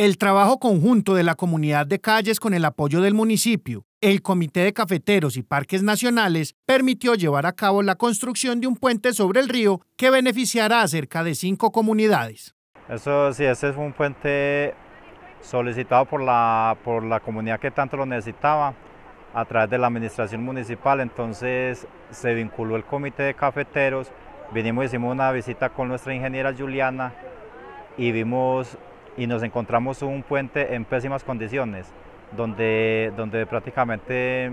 El trabajo conjunto de la comunidad de calles con el apoyo del municipio, el Comité de Cafeteros y Parques Nacionales permitió llevar a cabo la construcción de un puente sobre el río que beneficiará a cerca de cinco comunidades. Eso sí, ese es un puente solicitado por la, por la comunidad que tanto lo necesitaba a través de la administración municipal, entonces se vinculó el comité de cafeteros, vinimos hicimos una visita con nuestra ingeniera Juliana y vimos y nos encontramos un puente en pésimas condiciones, donde, donde prácticamente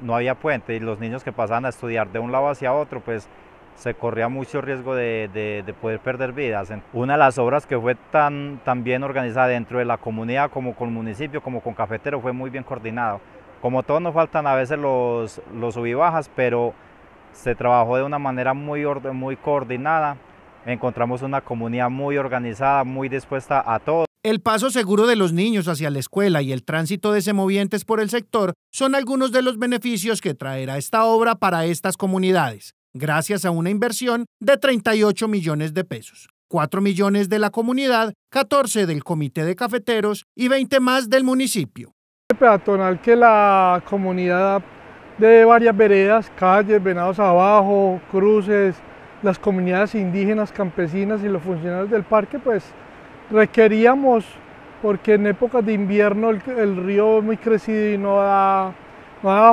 no había puente y los niños que pasaban a estudiar de un lado hacia otro, pues se corría mucho riesgo de, de, poder perder vidas. Una de las obras que fue tan, tan bien organizada dentro de la comunidad, como con municipio, como con Cafetero, fue muy bien coordinado. Como todos nos faltan a veces los, los subibajas, pero se trabajó de una manera muy, orden, muy coordinada encontramos una comunidad muy organizada, muy dispuesta a todo. El paso seguro de los niños hacia la escuela y el tránsito de semovientes por el sector son algunos de los beneficios que traerá esta obra para estas comunidades, gracias a una inversión de 38 millones de pesos. 4 millones de la comunidad, 14 del Comité de Cafeteros y 20 más del municipio. peatonal que la comunidad de varias veredas, calles, venados abajo, cruces, las comunidades indígenas, campesinas y los funcionarios del parque, pues requeríamos, porque en épocas de invierno el, río es muy crecido y no da,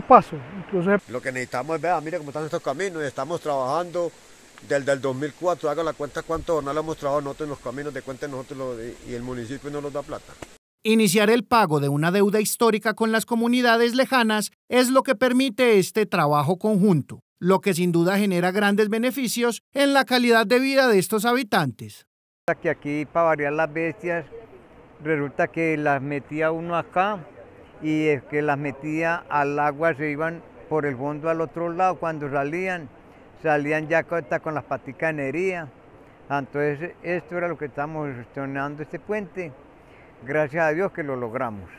paso. Entonces... Lo que necesitamos es, ver mire cómo están estos caminos estamos trabajando desde el 2004, haga la cuenta cuánto jornal hemos trabajado nosotros en los caminos de cuenta nosotros y el municipio no nos da plata. Iniciar el pago de una deuda histórica con las comunidades lejanas es lo que permite este trabajo conjunto lo que sin duda genera grandes beneficios en la calidad de vida de estos habitantes. Que aquí para variar las bestias resulta que las metía uno acá y es que las metía al agua, se iban por el fondo al otro lado cuando salían, salían ya con las paticas Entonces esto era lo que estamos gestionando este puente. Gracias a Dios que lo logramos.